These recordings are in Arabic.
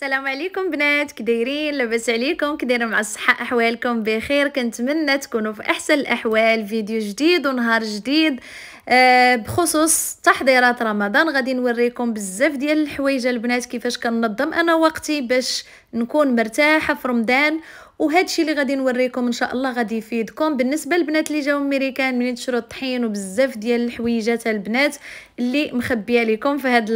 السلام عليكم بنات كدايرين لاباس عليكم كدايرين مع الصحه احوالكم بخير كنتمنى تكونوا في احسن الاحوال فيديو جديد ونهار جديد آه بخصوص تحضيرات رمضان غادي نوريكم بزاف ديال الحوايج البنات كيفاش كننظم انا وقتي باش نكون مرتاحه في رمضان وهذا الشيء اللي غادي نوريكم ان شاء الله غادي يفيدكم بالنسبه للبنات اللي جاو امريكان منين تشرو الطحين وبزاف ديال الحويجات البنات اللي مخبيه لكم في هذا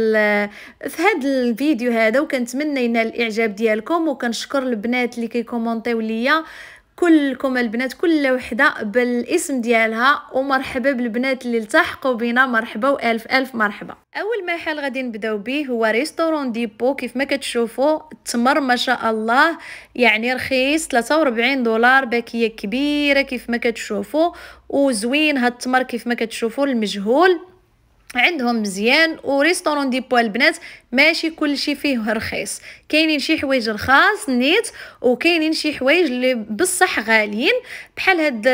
في هذا الفيديو هذا وكنتمنى ينال الاعجاب ديالكم وكنشكر البنات اللي كيكومونطيو ليا كلكم البنات كل وحده بالاسم ديالها ومرحبا بالبنات اللي التحقوا بنا مرحبا والف الف مرحبا اول محل غادي نبداو به هو ريستورون ديبو كيف ما كتشوفوا التمر ما شاء الله يعني رخيص 43 دولار باكيه كبيره كيف ما كتشوفوا وزوين هاد التمر كيف ما كتشوفوا المجهول عندهم مزيان وريستورون ديبو البنات ماشي كلشي فيه رخيص كاينين شي حوايج رخاص نيت وكاينين شي حوايج اللي بصح غاليين بحال هاد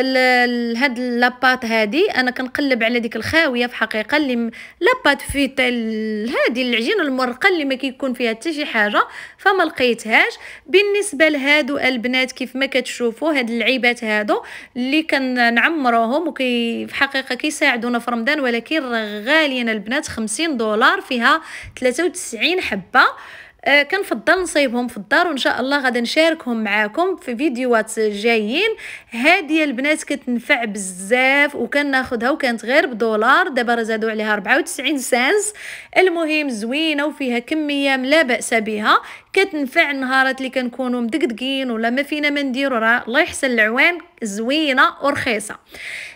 هاد لاباط هادي انا كنقلب على ديك الخاويه في حقيقه اللي لاباط فيتال هادي العجينه المرقه اللي ما كيكون فيها حتى شي حاجه فما لقيتهاش بالنسبه لهادو البنات كيف ما كتشوفوا هاد العيبات هادو اللي كنعمروهم وكي في حقيقه كيساعدونا في رمضان ولكن غاليين البنات 50 دولار فيها 93 90 حبه أه كنفضل نصايبهم في الدار وان شاء الله غادي نشاركهم معاكم في فيديوهات جايين هذه البنات كتنفع بزاف وكناخذها وكانت غير بدولار دابا راه زادوا عليها 94 سنس المهم زوينه وفيها كميه لا باس بها كتنفع النهارات اللي كنكونوا مدقدقين ولا ما فينا ما نديرو راه الله يحسن العوان زوينه ورخيصه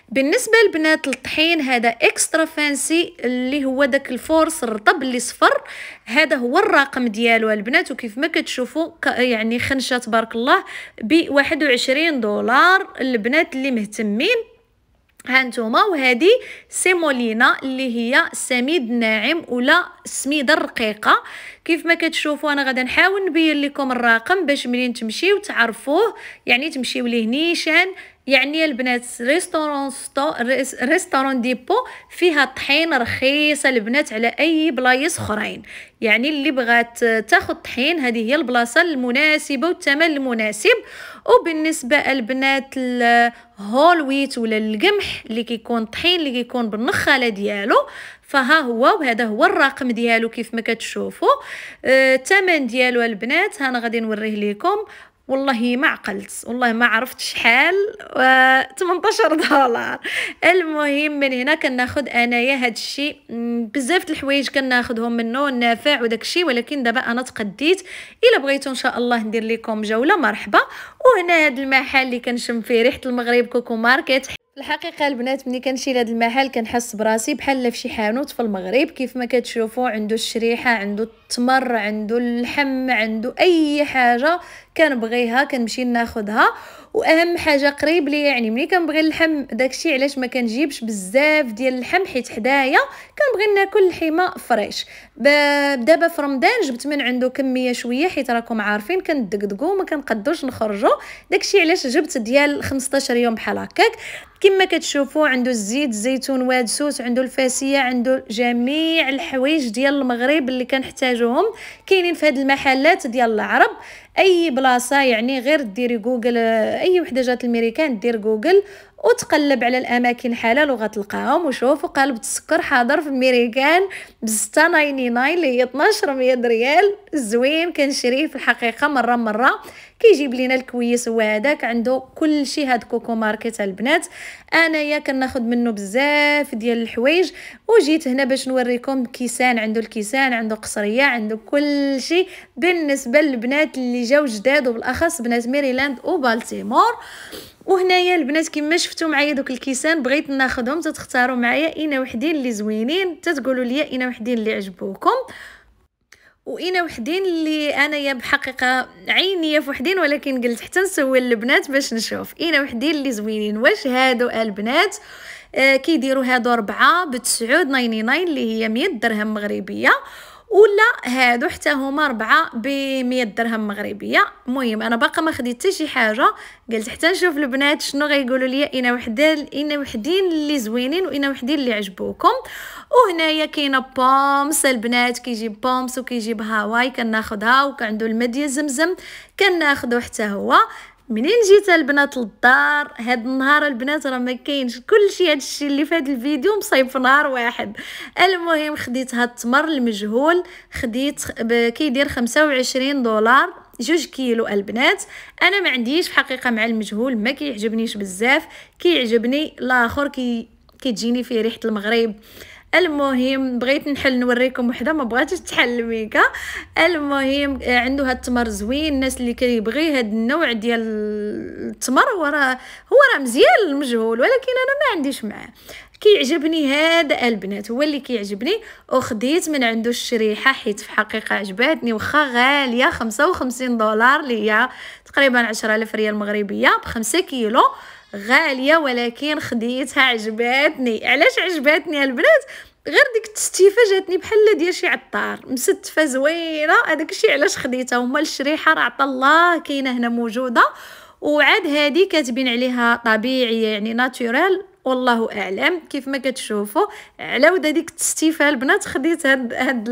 بالنسبه لبنات الطحين هذا اكسترا فانسي اللي هو داك الفورس الرطب اللي صفر هذا هو الرقم ديالو البنات وكيف ما كتشوفوا يعني خنشه تبارك الله ب 21 دولار البنات اللي مهتمين هانتوما وهذه سيمولينا اللي هي السميد الناعم ولا السميده الرقيقه كيف ما كتشوفوا انا غادي نحاول نبين لكم الرقم باش منين تمشيو تعرفوه يعني تمشيو ليه نيشان يعني البنات ريستورون ستو ريستورون ديبو فيها طحين رخيصه البنات على اي بلايص اخرين يعني اللي بغات تاخذ طحين هذه هي البلاصه المناسبه والثمن المناسب وبالنسبه البنات الهول ويت ولا القمح اللي كيكون طحين اللي كيكون بالنخاله ديالو فها هو وهذا هو الرقم ديالو كيف ما كتشوفوا أه، الثمن ديالو البنات انا غادي نوريه لكم والله ما عقلت والله ما عرفت شحال 18 دولار المهم من هنا كناخد انايا هاد الشيء بزاف الحوايج كناخذهم منه النافع وداك الشيء ولكن دابا انا تقديت الا بغيتو ان شاء الله ندير لكم جوله مرحبا وهنا هاد المحل اللي كنشم فيه ريحه المغرب كوكو ماركت الحقيقه البنات ملي كنمشي لهاد المحل كنحس براسي بحال في شي حانوت في المغرب كيف ما كتشوفوا عنده الشريحه عنده التمر عنده اللحم عنده اي حاجه كنبغيها كنمشي ناخدها واهم حاجه قريب لي يعني ملي كنبغي اللحم داكشي علاش ما كنجيبش بزاف ديال اللحم حيت حدايا كنبغي ناكل الحيمه فريش دابا في رمضان جبت من عنده كميه شويه حيت راكم عارفين كندقدقو ما كنقدوش نخرجو داكشي علاش جبت ديال 15 يوم بحال هكاك كما كتشوفوا عنده الزيت الزيتون وادسوس عنده الفاسيه عنده جميع الحوايج ديال المغرب اللي كنحتاجوهم كاينين في هاد المحلات ديال العرب اي بلاصه يعني غير ديري جوجل اي وحده جات الميريكان دير جوجل وتقلب على الاماكن حلال وغتلقاهم وشوفوا قالب السكر حاضر في ميريكان ب 699 اللي هي 1200 ريال زوين كنشريه في الحقيقه مره مره كيجيب لينا الكويس هو هذاك عنده كل شيء هاد كوكو ماركت البنات انايا كناخذ منه بزاف ديال الحوايج وجيت هنا باش نوريكم كيسان عنده الكيسان عنده قصريه عنده كل شيء بالنسبه للبنات اللي جاو جداد وبالاخص بنات ميريلاند وبالتيمور وهنايا البنات كما شفتوا معايا دوك الكيسان بغيت ناخذهم تتختاروا معايا انا وحدين اللي زوينين تتقولوا لي انا وحدين اللي عجبوكم وانا وحدين اللي انايا بحقيقه عينيه فوحدين ولكن قلت حتى نسول البنات باش نشوف انا وحدين اللي زوينين واش هادو البنات آه كيديروا هادو ربعة بتسعود نايني ناين اللي هي مية درهم مغربيه ولا هادو حتى هما ربعة ب درهم مغربيه مهم انا باقا ما خديت حتى شي حاجه قلت حتى نشوف البنات شنو غيقولوا لي انا وحدين انا وحدين اللي زوينين وانا وحدين اللي عجبوكم وهنايا كاينه بومس البنات كيجيب بومس وكيجيب هاواي كناخذها وكعندو الماء ديال زمزم كناخذو حتى هو منين جيت البنات للدار هاد النهار البنات راه ما كاينش كلشي هاد الشيء اللي في هاد الفيديو مصايب في نهار واحد المهم خديت هاد التمر المجهول خديت كيدير 25 دولار جوج كيلو البنات انا ما عنديش في حقيقه مع المجهول ما كيعجبنيش بزاف كيعجبني الاخر كي كتجيني فيه ريحه المغرب المهم بغيت نحل نوريكم وحده ما بغاتش تحل ميكا المهم آه، عنده هاد التمر زوين الناس اللي كيبغي هاد النوع ديال التمر هو راه هو راه مزيان المجهول ولكن انا ما عنديش معاه كيعجبني هذا البنات هو اللي كيعجبني وخديت من عنده الشريحه حيت في حقيقه عجباتني واخا غاليه 55 دولار اللي هي تقريبا 10000 ريال مغربيه ب 5 كيلو غاليه ولكن خديتها عجباتني علاش عجباتني البنات غير ديك التستيفه جاتني بحال ديال شي عطار مستفه زوينه هذاك الشيء علاش خديتها هما الشريحه راه عطا الله كاينه هنا موجوده وعاد هذه كاتبين عليها طبيعيه يعني ناتورال والله اعلم كيف ما كتشوفوا على ود هذيك التستيفه البنات خديت هاد هاد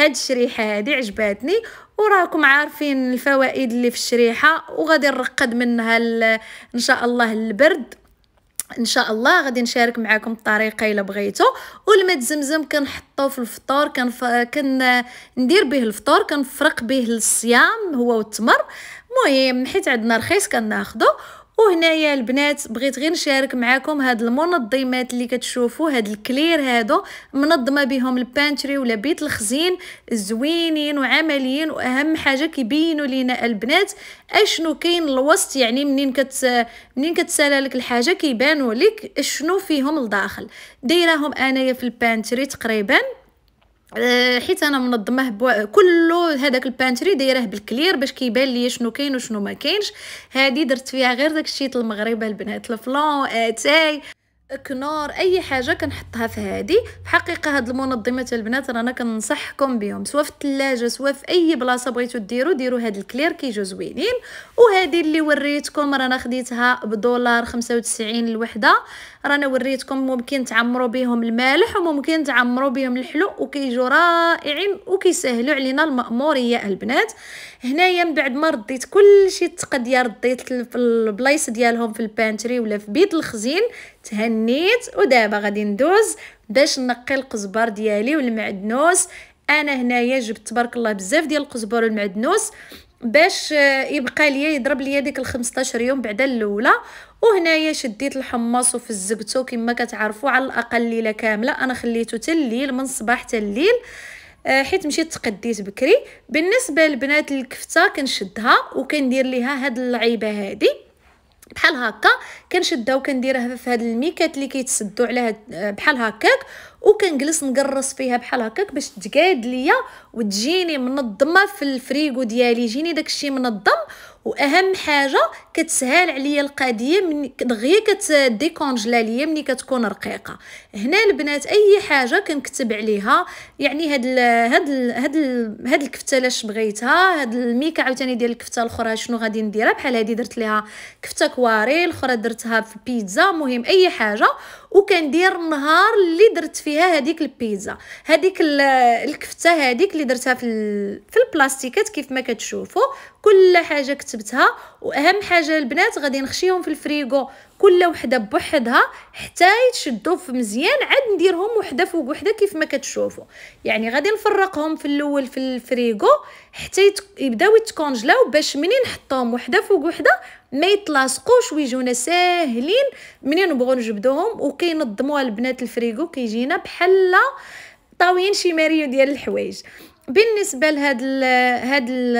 هاد الشريحه هادي عجباتني وراكم عارفين الفوائد اللي في الشريحه وغادي نرقد منها ان شاء الله البرد ان شاء الله غادي نشارك معكم الطريقه الا بغيتو والماء زمزم كنحطوه في الفطور ف... كن ندير به الفطور كنفرق به الصيام هو والتمر المهم حيت عندنا رخيص كناخذو وهنايا البنات بغيت غير نشارك معكم هاد المنظمات اللي كتشوفوا هاد الكلير هادو منظمه بهم البانتري ولا بيت الخزين زوينين وعمليين واهم حاجه كيبينوا لينا البنات اشنو كاين الوسط يعني منين كت منين كتسالى لك الحاجه كيبانوا لك شنو فيهم الداخل دايراهم انايا في البانتري تقريبا آه، حيت انا منظمه بوا كله هذاك البانتري دايره بالكلير باش كيبان لي شنو كاين وشنو ما كاينش هذه درت فيها غير داك الشيء المغرب البنات الفلون اتاي كنور اي حاجه كنحطها في في الحقيقه هاد المنظمات البنات رانا كنصحكم بهم سواء في الثلاجه سواء في اي بلاصه بغيتو ديرو ديرو هاد الكلير كيجو زوينين وهادي اللي وريتكم رانا خديتها بدولار 95 الوحده رانا وريتكم ممكن تعمروا بهم المالح وممكن تعمروا بهم الحلو وكيجوا رائعين وكيسهلوا علينا المأموريه البنات هنايا من بعد ما رديت كلشي التقديه رديت في البلايص ديالهم في البانتري ولا في بيت الخزين تهنيت ودابا غادي ندوز باش نقي القزبر ديالي والمعدنوس انا هنايا جبت تبارك الله بزاف ديال القزبر والمعدنوس باش يبقى ليا يضرب ليا ديك ال يوم بعد الاولى وهنايا شديت الحمص وفزقته كما كتعرفوا على الاقل ليله كامله انا خليته حتى الليل من الصباح حتى الليل آه، حيت مشيت تقديت بكري بالنسبه لبنات الكفته كنشدها وكندير ليها هاد اللعيبه هادي بحال هكا كنشدها وكنديرها في هاد الميكات اللي كيتسدوا على هاد بحال هكاك وكنجلس نقرص فيها بحال هكاك باش تقاد ليا وتجيني منظمه في الفريغو ديالي يجيني داكشي منظم واهم حاجه كتسهل عليا القضيه من دغيا كتديكونجلا ليا ملي كتكون رقيقه هنا البنات اي حاجه كنكتب عليها يعني هاد ال هاد ال هاد الـ هاد الكفته لاش بغيتها هاد الميكا عاوتاني ديال الكفته الاخرى شنو غادي نديرها بحال هادي درت ليها كفته كواري الاخرى درتها في بيتزا مهم اي حاجه وكندير النهار اللي درت فيها هذيك البيتزا هذيك الكفته هذيك اللي درتها في في البلاستيكات كيف ما كتشوفوا كل حاجه كتبتها واهم حاجه البنات غادي نخشيهم في الفريغو كل وحده بوحدها حتى يتشدوا في مزيان عاد نديرهم وحده فوق وحده كيف ما كتشوفوا يعني غادي نفرقهم في الاول في الفريغو حتى يبداو يتكونجلاو باش منين نحطهم وحده فوق وحده ما يتلاصقوش ويجونا ساهلين منين نبغوا نجبدوهم وكينظموا البنات الفريغو كيجينا بحال طاويين شي ماريو ديال الحوايج بالنسبه لهاد ال هاد ال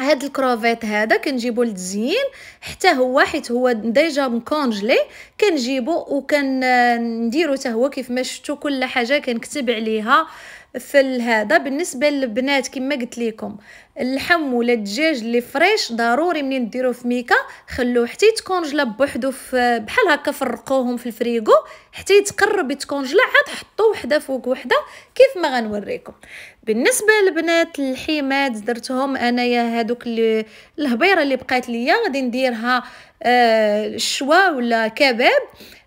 هاد الكروفيت هذا كنجيبو للتزيين حتى هو حيت هو ديجا مكونجلي كنجيبو وكنديرو حتى هو كيف ما شفتو كل حاجه كنكتب عليها في هذا بالنسبه للبنات كما قلت لكم اللحم ولا الدجاج اللي فريش ضروري منين ديروه في ميكا خلوه حتى يتكونجلا بوحدو بحال هكا فرقوهم في الفريغو حتى يتقرب يتكونجلا عاد حطوه وحده فوق وحده كيف ما غنوريكم بالنسبه للبنات الحيمات درتهم انايا هادوك الهبيره اللي بقات ليا غادي نديرها آه شوا ولا كباب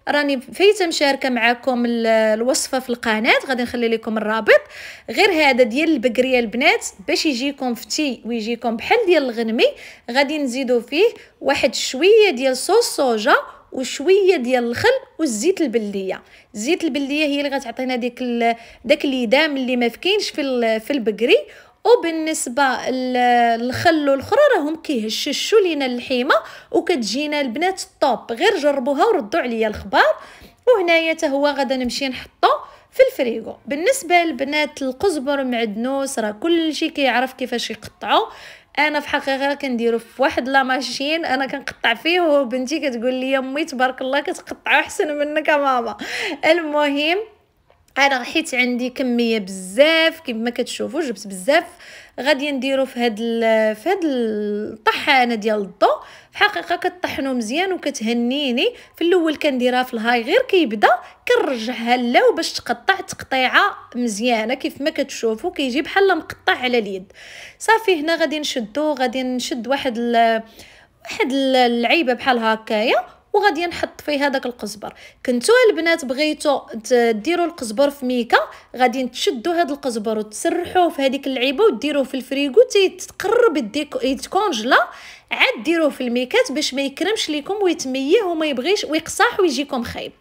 راني فايته مشاركه معاكم الوصفه في القناه غادي نخلي لكم الرابط غير هذا ديال البقريه البنات باش يجيكم فتي ويجيكم بحال ديال الغنمي غادي نزيدو فيه واحد شويه ديال صوص صوجا وشويه ديال الخل والزيت البلديه الزيت البلديه هي اللي غتعطينا ديك ال... داك دام اللي ما في ال... في البقري وبالنسبه للخل والخراره راهم كيهششوا لينا اللحيمه وكتجينا البنات الطوب غير جربوها وردوا عليا الخبار وهنايا حتى هو غادا نمشي نحطو في الفريغو بالنسبه للبنات القزبر معدنوس راه كلشي كيعرف كيفاش يقطعو انا في حقيقه كنديرو في واحد لا ماشين انا كنقطع فيه وبنتي كتقول لي امي تبارك الله كتقطعو احسن منك يا ماما المهم انا حيت عندي كميه بزاف كما كتشوفوا جبت بزاف غادي نديرو في هاد في هاد الطحانه ديال الضو في الحقيقه كطحنو مزيان وكتهنيني في الاول كنديرها في الهاي غير كيبدا كنرجعها للاو باش تقطع تقطيعه مزيانه كيف ما كتشوفوا كيجي بحال مقطع على اليد صافي هنا غادي نشدو غادي نشد واحد واحد العيبه بحال هكايا وغادي نحط فيه هذاك القزبر كنتو البنات بغيتو ديروا القزبر في ميكا غادي تشدوا هذا القزبر وتسرحوه في هذيك اللعيبه وديروه في الفريغو تيتقرب يتكونجلا عاد ديروه في الميكات باش ما يكرمش ليكم ويتميه وما يبغيش ويقصح ويجيكم خايب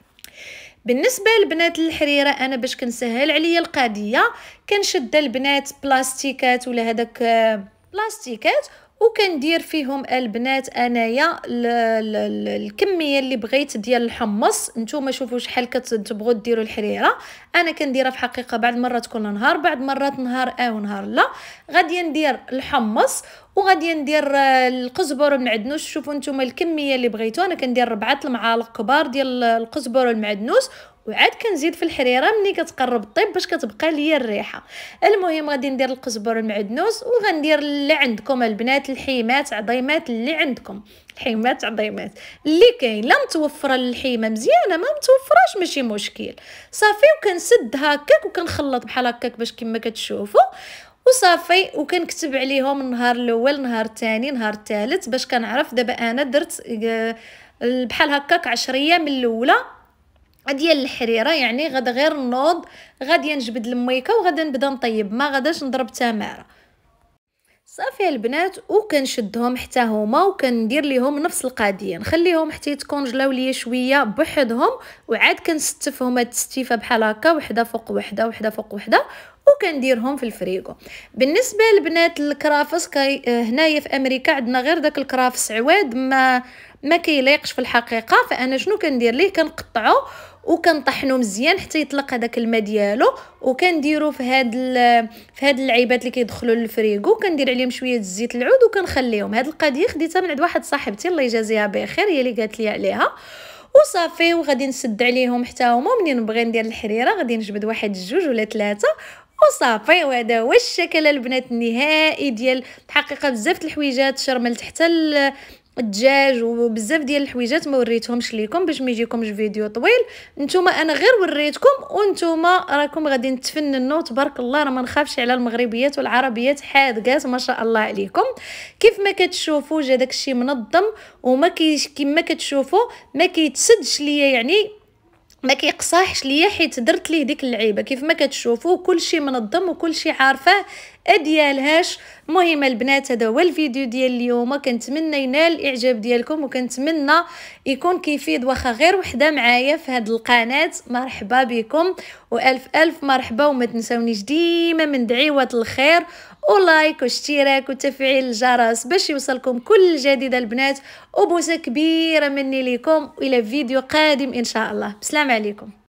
بالنسبه لبنات الحريره انا باش كنسهل عليا القضيه كنشد البنات بلاستيكات ولا هذاك آه، بلاستيكات وكندير فيهم البنات انايا الكميه اللي بغيت ديال الحمص نتوما شوفوا شحال كتبغوا ديروا الحريره انا كنديرها في حقيقه بعض المرات كنا نهار بعض مرات نهار اه ونهار لا غادي ندير الحمص وغادي ندير آه، القزبر والمعدنوس شوفوا نتوما الكميه اللي بغيتو انا كندير ربعه المعالق كبار ديال القزبر والمعدنوس وعاد كنزيد في الحريره ملي كتقرب الطيب باش كتبقى ليا الريحه المهم غادي ندير القزبر والمعدنوس وغندير اللي عندكم البنات الحيمات عظيمات اللي عندكم الحيمات عظيمات اللي كاين لا متوفره الحيمه مزيانه ما متوفراش ماشي مشكل صافي وكنسد هكاك وكنخلط بحال هكاك باش كما كتشوفوا وصافي وكنكتب عليهم النهار الاول نهار الثاني نهار الثالث باش كنعرف دابا انا درت آه، بحال هكاك 10 ايام من الاولى ديال الحريره يعني غدا غير نوض غادي نجبد الميكه وغادا نبدا نطيب ما غاداش نضرب تماره صافي البنات وكنشدهم حتى هما وكندير ليهم نفس القضيه نخليهم حتى يتكونجلاو ليا شويه بوحدهم وعاد كنستفهم هاد التستيفه بحال هكا وحده فوق وحده وحده فوق وحده وكنديرهم في الفريغو بالنسبه للبنات الكرافس كي هنايا في امريكا عندنا غير داك الكرافس عواد ما ما كيليقش في الحقيقه فانا شنو كندير ليه كنقطعو وكنطحنو مزيان حتى يطلق هذاك الماء ديالو وكنديرو في هاد في هاد اللعيبات اللي كيدخلوا للفريغو كندير عليهم شويه زيت العود وكنخليهم هاد القضيه خديتها من عند واحد صاحبتي الله يجازيها بخير هي اللي قالت لي عليها وصافي وغادي نسد عليهم حتى هما منين نبغي ندير الحريره غادي نجبد واحد جوج ولا ثلاثه وصافي وهذا هو الشكل البنات النهائي ديال تحقق بزاف د الحويجات شرملت حتى الدجاج وبزاف ديال الحويجات ما وريتهمش ليكم باش ما يجيكمش فيديو طويل نتوما انا غير وريتكم وانتوما راكم غادي تفننوا تبارك الله راه ما نخافش على المغربيات والعربيات حادقات ما شاء الله عليكم كيف ما كتشوفوا جا داكشي منظم وما كيما كتشوفوا ما كيتسدش ليا يعني ما كيقصاحش ليا حيت درت ليه ديك اللعيبه كيف ما كتشوفوا كلشي منظم وكلشي عارفه ديالهاش مهم البنات هذا هو الفيديو ديال اليوم كنتمنى ينال الاعجاب ديالكم وكنتمنى يكون كيفيد واخا غير وحده معايا في هاد القناه مرحبا بكم والف الف مرحبا وما تنساونيش ديما من دعيوات الخير ولايك واشتراك وتفعيل الجرس باش يوصلكم كل جديد البنات وبوسه كبيره مني ليكم الى فيديو قادم ان شاء الله بسلام عليكم